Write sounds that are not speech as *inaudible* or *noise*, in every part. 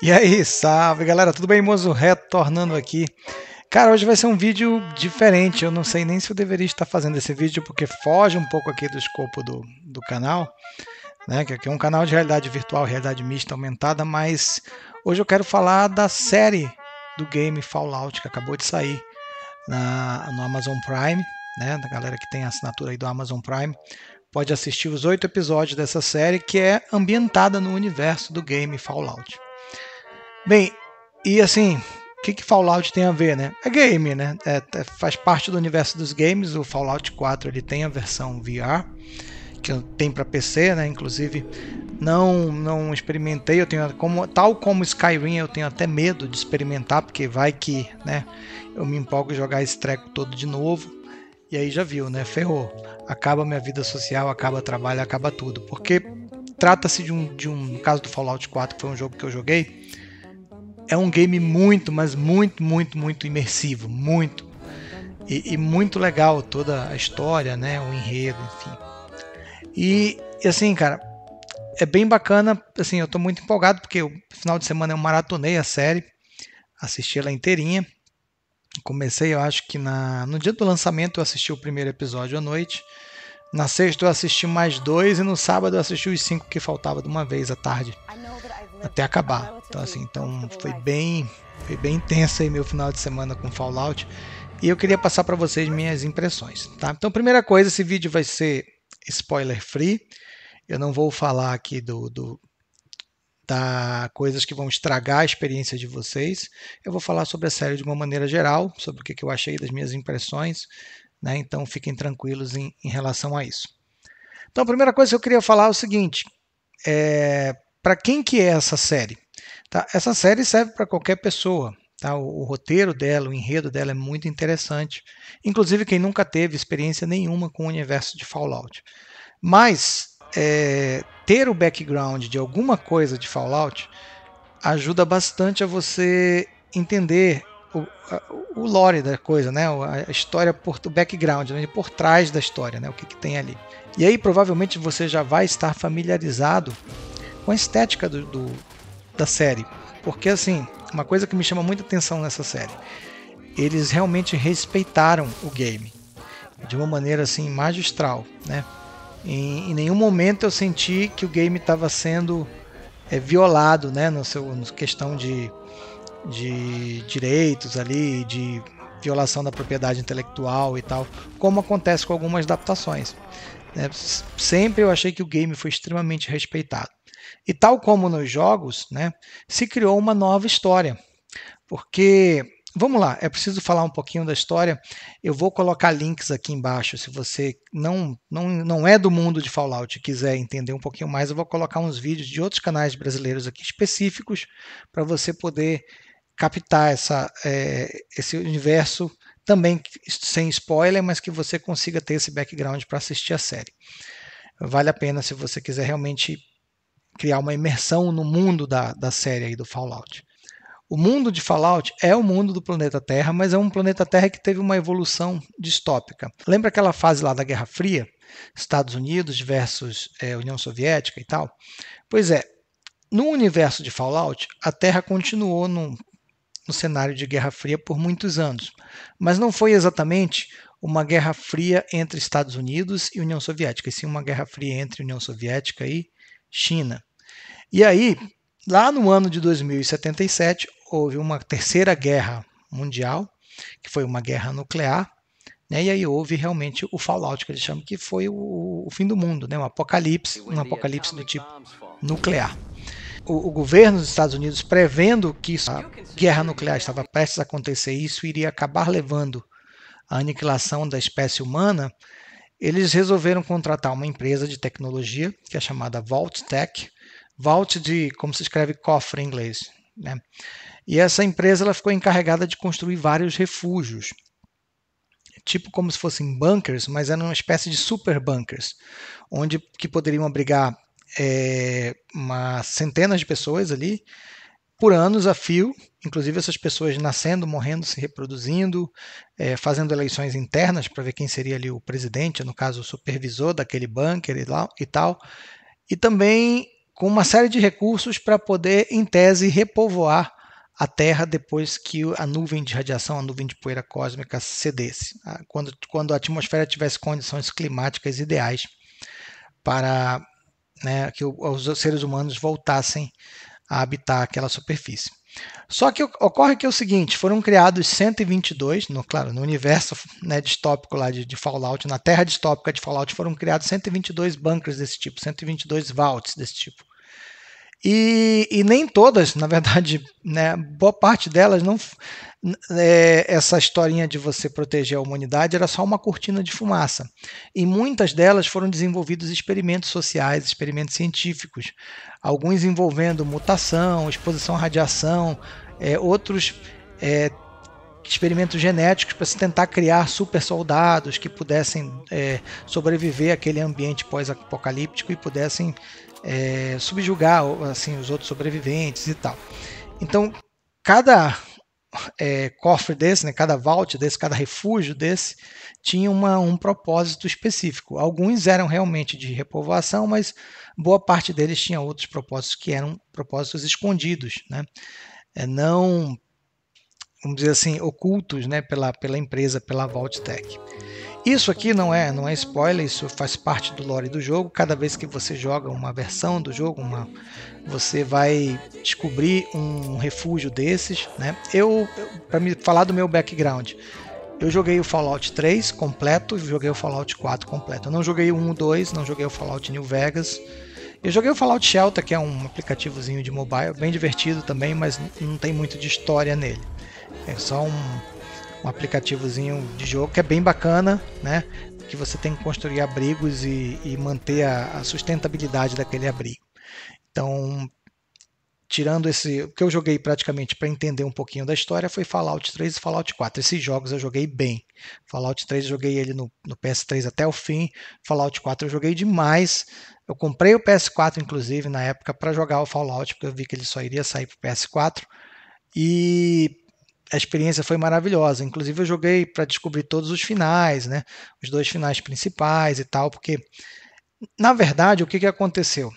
E aí, salve galera, tudo bem? Mozo retornando aqui. Cara, hoje vai ser um vídeo diferente, eu não sei nem se eu deveria estar fazendo esse vídeo, porque foge um pouco aqui do escopo do, do canal, né? Que aqui é um canal de realidade virtual, realidade mista aumentada, mas hoje eu quero falar da série do game Fallout, que acabou de sair na, no Amazon Prime, né? Da galera que tem assinatura aí do Amazon Prime, pode assistir os oito episódios dessa série que é ambientada no universo do game Fallout. Bem, e assim, o que, que Fallout tem a ver, né? É game, né? É, é faz parte do universo dos games. O Fallout 4 ele tem a versão VR que tem para PC, né? Inclusive, não não experimentei. Eu tenho como tal como Skyrim, eu tenho até medo de experimentar porque vai que, né? Eu me empolgo em jogar esse treco todo de novo. E aí já viu, né? Ferrou. Acaba minha vida social, acaba trabalho, acaba tudo. Porque trata-se de um, de um no caso do Fallout 4, que foi um jogo que eu joguei, é um game muito, mas muito, muito, muito imersivo, muito. E, e muito legal toda a história, né? O enredo, enfim. E, e assim, cara, é bem bacana. Assim, eu estou muito empolgado porque o final de semana eu maratonei a série, assisti ela inteirinha. Comecei, eu acho que na, no dia do lançamento eu assisti o primeiro episódio à noite. Na sexta eu assisti mais dois e no sábado eu assisti os cinco que faltava de uma vez à tarde até acabar. Então assim, então foi bem, foi bem intenso aí meu final de semana com Fallout. E eu queria passar para vocês minhas impressões, tá? Então, primeira coisa, esse vídeo vai ser spoiler free. Eu não vou falar aqui do, do da coisas que vão estragar a experiência de vocês. Eu vou falar sobre a série de uma maneira geral, sobre o que, que eu achei das minhas impressões, né? Então, fiquem tranquilos em, em relação a isso. Então, a primeira coisa que eu queria falar é o seguinte: é, para quem que é essa série? Tá? Essa série serve para qualquer pessoa. Tá? O, o, roteiro dela, o enredo dela é muito interessante. Inclusive quem nunca teve experiência nenhuma com o universo de Fallout. Mas é, ter o background de alguma coisa de Fallout ajuda bastante a você entender o, o lore da coisa, né? A história por o background, né? por trás da história, né? O que, que tem ali. E aí provavelmente você já vai estar familiarizado com a estética do, do, da série. Porque, assim, uma coisa que me chama muita atenção nessa série, eles realmente respeitaram o game de uma maneira assim magistral, né? Em, em nenhum momento eu senti que o game estava sendo é, violado, né? No seu no questão de, de direitos ali, de violação da propriedade intelectual e tal, como acontece com algumas adaptações. Né? Sempre eu achei que o game foi extremamente respeitado. E tal como nos jogos, né, se criou uma nova história. Porque, vamos lá, é preciso falar um pouquinho da história. Eu vou colocar links aqui embaixo. Se você não, não, não é do mundo de Fallout e quiser entender um pouquinho mais, eu vou colocar uns vídeos de outros canais brasileiros aqui específicos para você poder captar essa, é, esse universo também sem spoiler, mas que você consiga ter esse background para assistir a série. Vale a pena se você quiser realmente criar uma imersão no mundo da, da série aí do Fallout. O mundo de Fallout é o mundo do planeta Terra, mas é um planeta Terra que teve uma evolução distópica. Lembra aquela fase lá da Guerra Fria? Estados Unidos versus é, União Soviética e tal? Pois é, no universo de Fallout, a Terra continuou no no cenário de Guerra Fria por muitos anos, mas não foi exatamente uma Guerra Fria entre Estados Unidos e União Soviética, e sim uma Guerra Fria entre União Soviética e China. E aí, lá no ano de 2077, houve uma terceira guerra mundial, que foi uma guerra nuclear, né? e aí houve realmente o Fallout, que eles chamam que foi o, o fim do mundo, né? um apocalipse, um apocalipse do tipo nuclear. O, o, governo dos Estados Unidos, prevendo que a guerra nuclear estava prestes a acontecer e isso iria acabar levando à aniquilação da espécie humana, eles resolveram contratar uma empresa de tecnologia, que é chamada Vault Tech, vault de como se escreve cofre em inglês. Né? E essa empresa ela ficou encarregada de construir vários refúgios, tipo como se fossem bunkers, mas era uma espécie de super bunkers, onde que poderiam abrigar é, uma centenas de pessoas ali por anos a fio, inclusive essas pessoas nascendo, morrendo, se reproduzindo, é, fazendo eleições internas para ver quem seria ali o presidente, no caso o supervisor daquele bunker e, lá, e tal, e também com uma série de recursos para poder, em tese, repovoar a Terra depois que a nuvem de radiação, a nuvem de poeira cósmica cedesse, tá? quando, quando a atmosfera tivesse condições climáticas ideais para né, que os seres humanos voltassem a habitar aquela superfície. Só que ocorre que é o seguinte: foram criados 122, no, claro, no universo né, distópico lá de, de, Fallout, na terra distópica de Fallout, foram criados 122 bunkers desse tipo, 122 vaults desse tipo. E, e, nem todas, na verdade, né, boa parte delas não. É, essa historinha de você proteger a humanidade era só uma cortina de fumaça. E muitas delas foram desenvolvidos experimentos sociais, experimentos científicos, alguns envolvendo mutação, exposição à radiação, é, outros é, experimentos genéticos para se tentar criar super soldados que pudessem é, sobreviver àquele ambiente pós-apocalíptico e pudessem é, subjugar assim os outros sobreviventes e tal. Então, cada é, cofre desse, né, cada vault desse, cada refúgio desse, tinha uma, um propósito específico. Alguns eram realmente de repovoação, mas boa parte deles tinha outros propósitos que eram propósitos escondidos, né? É, não vamos dizer assim, ocultos né, pela, pela empresa, pela Vault Tech. Isso aqui não é, não é spoiler, isso faz parte do lore do jogo. Cada vez que você joga uma versão do jogo, uma, você vai descobrir um refúgio desses, né? Eu, para me falar do meu background, eu joguei o Fallout 3 completo, joguei o Fallout 4 completo. Eu não joguei o 1, 2, não joguei o Fallout New Vegas. Eu joguei o Fallout Shelter, que é um aplicativozinho de mobile, bem divertido também, mas não tem muito de história nele. É só um, um aplicativozinho de jogo que é bem bacana, né? Que você tem que construir abrigos e, e manter a, a, sustentabilidade daquele abrigo. Então, tirando esse. O que eu joguei praticamente para entender um pouquinho da história foi Fallout 3 e Fallout 4. Esses jogos eu joguei bem. Fallout 3 eu joguei ele no, no PS3 até o fim. Fallout 4 eu joguei demais. Eu comprei o PS4, inclusive, na época, para jogar o Fallout, porque eu vi que ele só iria sair para o PS4. E a experiência foi maravilhosa. Inclusive, eu joguei para descobrir todos os finais, né? Os dois finais principais e tal, porque na verdade o que, que aconteceu?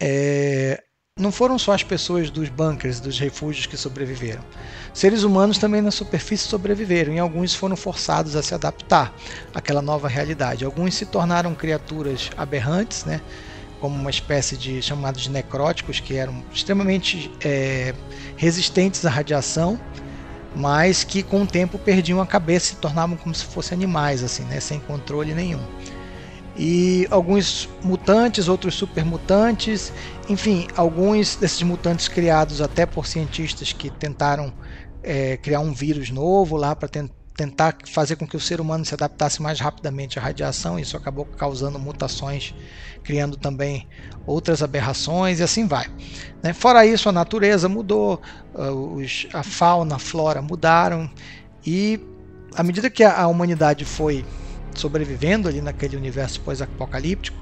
É, não foram só as pessoas dos bunkers, dos refúgios que sobreviveram. Seres humanos também na superfície sobreviveram e alguns foram forçados a se adaptar àquela nova realidade. Alguns se tornaram criaturas aberrantes, né? como uma espécie de chamados de necróticos, que eram extremamente é, resistentes à radiação, mas que com o tempo perdiam a cabeça e se tornavam como se fossem animais, assim, né, sem controle nenhum. E alguns mutantes, outros supermutantes, enfim, alguns desses mutantes criados até por cientistas que tentaram é, criar um vírus novo lá para tentar tentar fazer com que o ser humano se adaptasse mais rapidamente à radiação, isso acabou causando mutações, criando também outras aberrações e assim vai. Né? Fora isso, a natureza mudou, ah, a fauna, a flora mudaram e à medida que a humanidade foi sobrevivendo ali naquele universo pós-apocalíptico,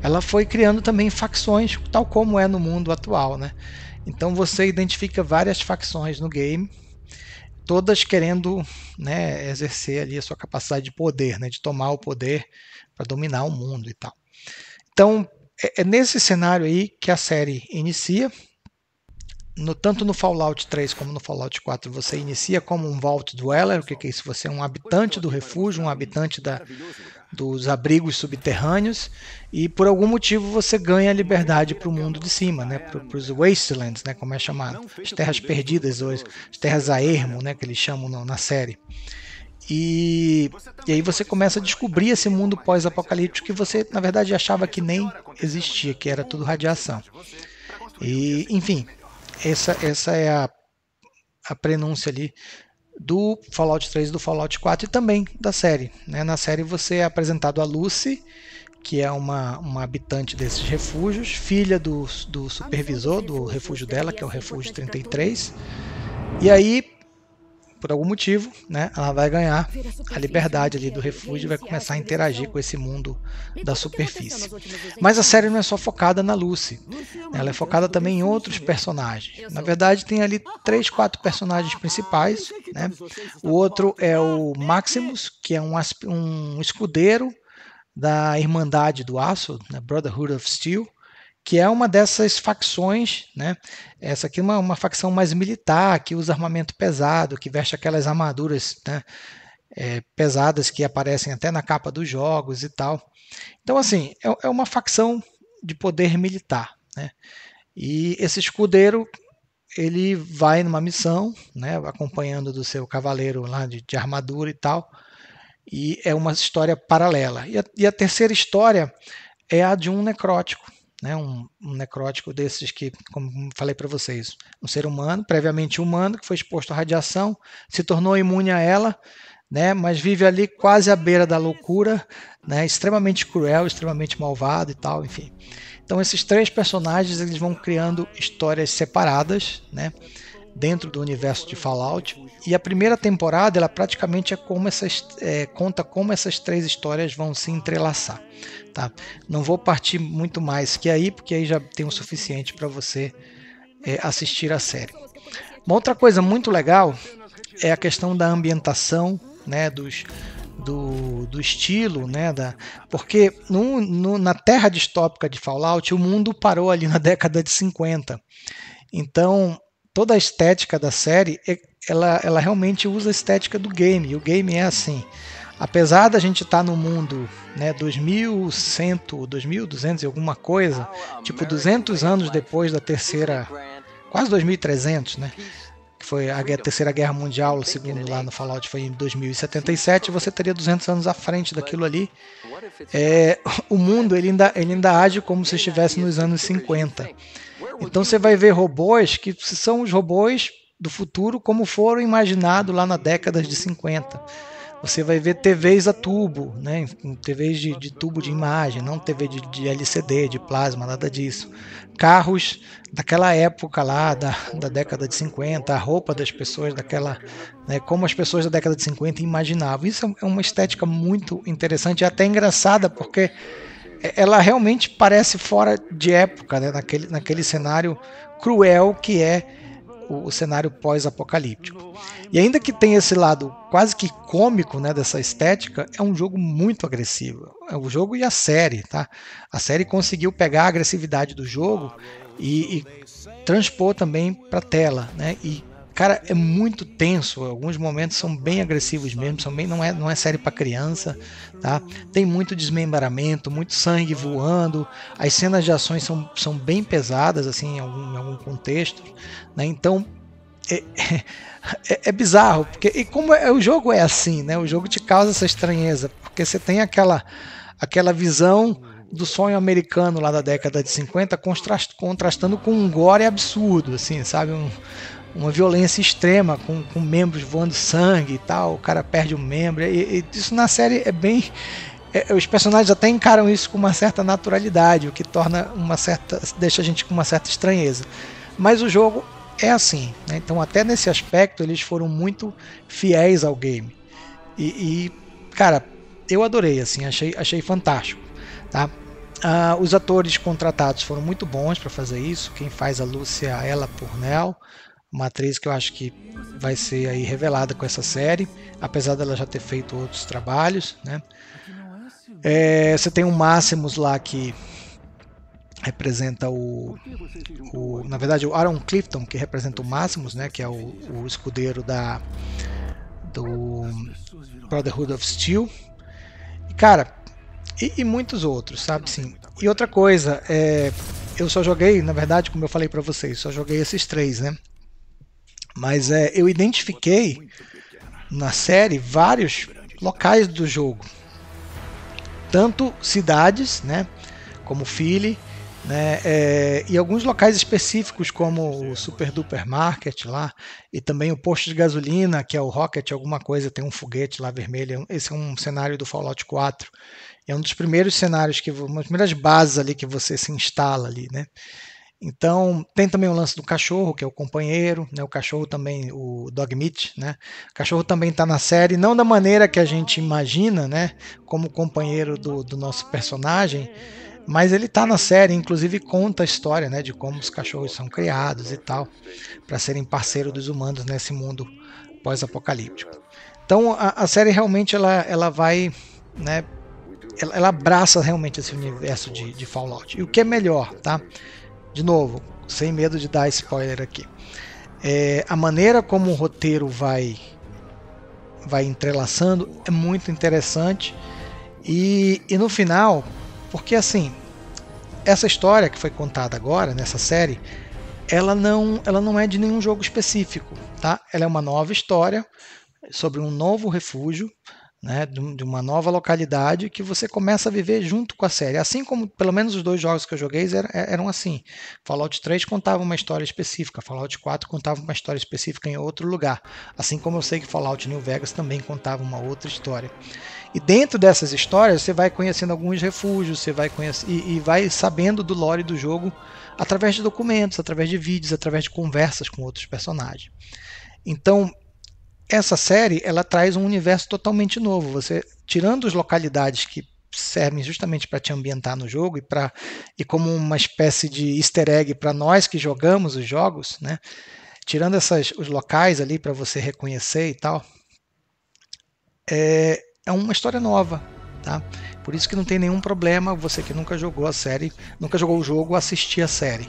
ela foi criando também facções, tal como é no mundo atual, né? Então você identifica várias facções no game todas querendo né, exercer ali a sua capacidade de poder, né, de tomar o poder para dominar o mundo e tal. Então, é, é, nesse cenário aí que a série inicia. No, tanto no Fallout 3 como no Fallout 4, você inicia como um Vault Dweller, o que, que é isso? Você é um habitante do refúgio, um habitante da, dos abrigos subterrâneos e por algum motivo você ganha a liberdade para o mundo de cima, né? Para os wastelands, né? Como é chamado, as terras perdidas ou as terras a ermo, né? Que eles chamam na, na série. E, e, aí você começa a descobrir esse mundo pós-apocalíptico que você na verdade achava que nem existia, que era tudo radiação. E enfim, essa essa é a a prenúncia ali do Fallout 3 do Fallout 4 e também da série. Né? Na série você é apresentado a Lucy, que é uma, uma habitante desses refúgios, filha do, do ah, supervisor do refúgio dela, que é o assim, Refúgio 33. E aí por algum motivo, né, ela vai ganhar a liberdade ali do refúgio e é vai começar a interagir com esse mundo da superfície. Mas a é série não é só focada na Lucy, é ela é focada também em outros personagens. Na verdade, tem ali ah, três, quatro ah, personagens ah, principais. Né? O outro é o Maximus, que é um, um escudeiro da Irmandade do Aço, né? Brotherhood of Steel que é uma dessas facções, né? Essa aqui é uma, uma facção mais militar, que usa armamento pesado, que veste aquelas armaduras né? é, pesadas que aparecem até na capa dos jogos e tal. Então, assim, é, é uma facção de poder militar, né? E esse escudeiro ele vai numa missão, né? Acompanhando do seu cavaleiro lá de, de armadura e tal. E é uma história paralela. E a, e a terceira história é a de um necrótico, né, um, um, necrótico desses que, como falei para vocês, um ser humano, previamente humano, que foi exposto à radiação, se tornou imune a ela, né, mas vive ali quase à beira da loucura, né, extremamente cruel, extremamente malvado e tal, enfim. Então esses três personagens eles vão criando histórias separadas, né, dentro do universo de Fallout. E a primeira temporada, ela praticamente é como essas, é, conta como essas três histórias vão se entrelaçar. Tá? Não vou partir muito mais que aí, porque aí já tem o suficiente para você é, assistir a série. Uma outra coisa muito legal é a questão da ambientação, né, dos, do, do estilo, né, da, porque no, no, na terra distópica de Fallout, o mundo parou ali na década de 50. Então, toda a estética da série, ela, ela realmente usa a estética do game. E o game é assim. Apesar da gente estar tá no mundo né, 2100, 2200 e alguma coisa, tipo 200 anos depois da terceira, quase 2300, né? Que foi a, terceira guerra mundial, segundo lá no Fallout foi em 2077, você teria 200 anos à frente daquilo ali. É, o mundo ele ainda, ele ainda age como se estivesse nos anos 50. Então você vai ver robôs que são os robôs do futuro como foram imaginados lá na década de 50. Você vai ver TVs a tubo, né? TVs de, de tubo de imagem, não TV de, de, LCD, de plasma, nada disso. Carros daquela época lá, da, da década de 50, a roupa das pessoas daquela. Né? como as pessoas da década de 50 imaginavam. Isso é uma estética muito interessante e até engraçada, porque é, ela realmente parece fora de época, né? naquele, naquele cenário cruel que é o, o cenário pós-apocalíptico. E ainda que tenha esse lado quase que cômico né, dessa estética, é um jogo muito agressivo. É o jogo e a série, tá? A série conseguiu pegar a agressividade do jogo e, e transpor também para a tela, né? E Cara, é muito tenso. Alguns momentos são bem agressivos mesmo. São bem, não, é, não é série para criança, tá? Tem muito desmembramento, muito sangue voando. As cenas de ações são, são bem pesadas, assim, em algum, em algum contexto. Né? Então, é, é, é, bizarro, porque e como é, o jogo é assim, né? O jogo te causa essa estranheza, porque você tem aquela aquela visão do sonho americano lá da década de 50 contrastando com um gore absurdo, assim, sabe? Um, uma violência extrema, com, com membros voando sangue e tal, o cara perde um membro. E, e isso na série é bem. É, os personagens até encaram isso com uma certa naturalidade, o que torna uma certa. deixa a gente com uma certa estranheza. Mas o jogo é assim. Né? Então, até nesse aspecto, eles foram muito fiéis ao game. E, e cara, eu adorei, assim, achei, achei fantástico. Tá? Ah, os atores contratados foram muito bons para fazer isso. Quem faz a Lúcia é ela Nell uma atriz que eu acho que vai ser aí revelada com essa série, apesar dela já ter feito outros trabalhos, né? É, você tem o um Máximos lá que representa o, o, na verdade o Aaron Clifton que representa o Máximos, né? Que é o, o escudeiro da do Brotherhood of Steel. E cara, e, e muitos outros, sabe? Sim. E outra coisa, é, eu só joguei, na verdade, como eu falei para vocês, só joguei esses três, né? Mas é, eu identifiquei na série vários locais do jogo, tanto cidades, né, como Philly, né, é, e alguns locais específicos como o Super Duper Market lá e também o posto de gasolina que é o Rocket alguma coisa tem um foguete lá vermelho é esse é um cenário do Fallout 4 é um dos primeiros cenários que uma das primeiras bases ali que você se instala ali né então, tem também o lance do cachorro, que é o companheiro, né? O cachorro também, o dog meat, né? O cachorro também está na série, não da maneira que a gente imagina, né? Como companheiro do, do nosso personagem, mas ele está na série, inclusive conta a história, né? De como os cachorros são criados e tal, para serem parceiro dos humanos nesse mundo pós-apocalíptico. Então, a, a, série realmente ela, ela vai, né? Ela, ela abraça realmente esse universo de, de Fallout. E o que é melhor, tá? de novo, sem medo de dar spoiler aqui, é, a maneira como o roteiro vai vai entrelaçando é muito interessante e, e no final, porque assim essa história que foi contada agora nessa série, ela não ela não é de nenhum jogo específico, tá? Ela é uma nova história sobre um novo refúgio né, de uma nova localidade que você começa a viver junto com a série. Assim como, pelo menos, os dois jogos que eu joguei é, eram assim. Fallout 3 contava uma história específica, Fallout 4 contava uma história específica em outro lugar. Assim como eu sei que Fallout New Vegas também contava uma outra história. E dentro dessas histórias, você vai conhecendo alguns refúgios, você vai conhecer e, e vai sabendo do lore do jogo através de documentos, através de vídeos, através de conversas com outros personagens. Então, essa série ela traz um universo totalmente novo. Você tirando as localidades que servem justamente para te ambientar no jogo e para e como uma espécie de easter egg para nós que jogamos os jogos, né? Tirando essas os locais ali para você reconhecer e tal, é, é uma história nova, tá? Por isso que não tem nenhum problema você que nunca jogou a série, nunca jogou o jogo, assistir a série.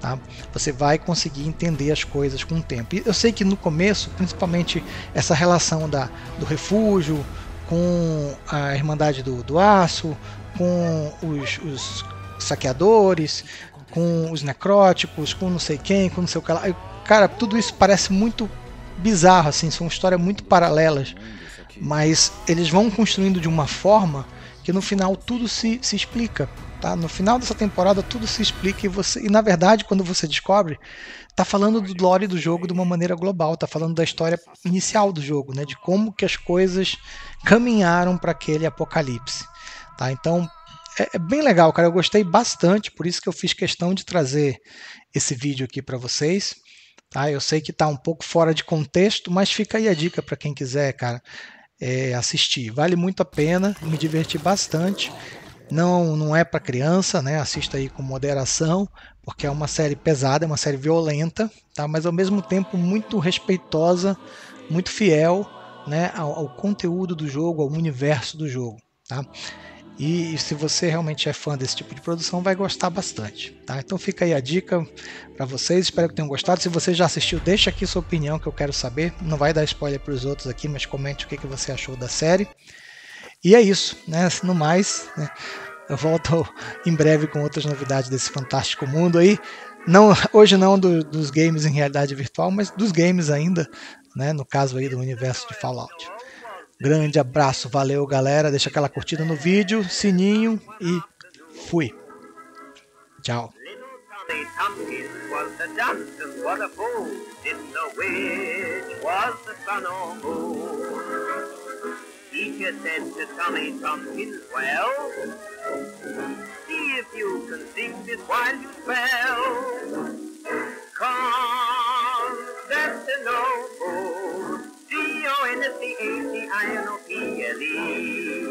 Tá? Você vai conseguir entender as coisas com o tempo. E eu sei que no começo, principalmente essa relação da, do refúgio com a Irmandade do, do Aço, com os, os saqueadores, com os necróticos, com não sei quem, com não sei o que lá. Cara, tudo isso parece muito bizarro, assim, são histórias muito paralelas, mas eles vão construindo de uma forma que no final tudo se, se explica. Tá? No final dessa temporada tudo se explica e você e na verdade quando você descobre tá falando do lore do jogo de uma maneira global, tá falando da história inicial do jogo, né, de como que as coisas caminharam para aquele apocalipse, tá? Então é, é, bem legal, cara, eu gostei bastante, por isso que eu fiz questão de trazer esse vídeo aqui para vocês. Tá, eu sei que tá um pouco fora de contexto, mas fica aí a dica para quem quiser, cara é, assistir. Vale muito a pena, me diverti bastante. Não, não é para criança, né? Assista aí com moderação, porque é uma série pesada, é uma série violenta, tá? Mas ao mesmo tempo muito respeitosa, muito fiel, né? ao, ao conteúdo do jogo, ao universo do jogo, tá? E, se você realmente é fã desse tipo de produção, vai gostar bastante. Tá? Então fica aí a dica para vocês. Espero que tenham gostado. Se você já assistiu, deixa aqui sua opinião que eu quero saber. Não vai dar spoiler para os outros aqui, mas comente o que, que você achou da série. E é isso, né? No mais, né? eu volto *laughs* em breve com outras novidades desse fantástico mundo aí. Não, hoje não do, dos games em realidade virtual, mas dos games ainda, né? No caso aí do universo de Fallout. Grande abraço, valeu galera. Deixa aquela curtida no vídeo, sininho e fui. Tchau. teacher said to Tommy Tompkins, well, see if you can this while you spell. Come, that's a no-go. N-S-C-A-C-I-N-O-P-L-E.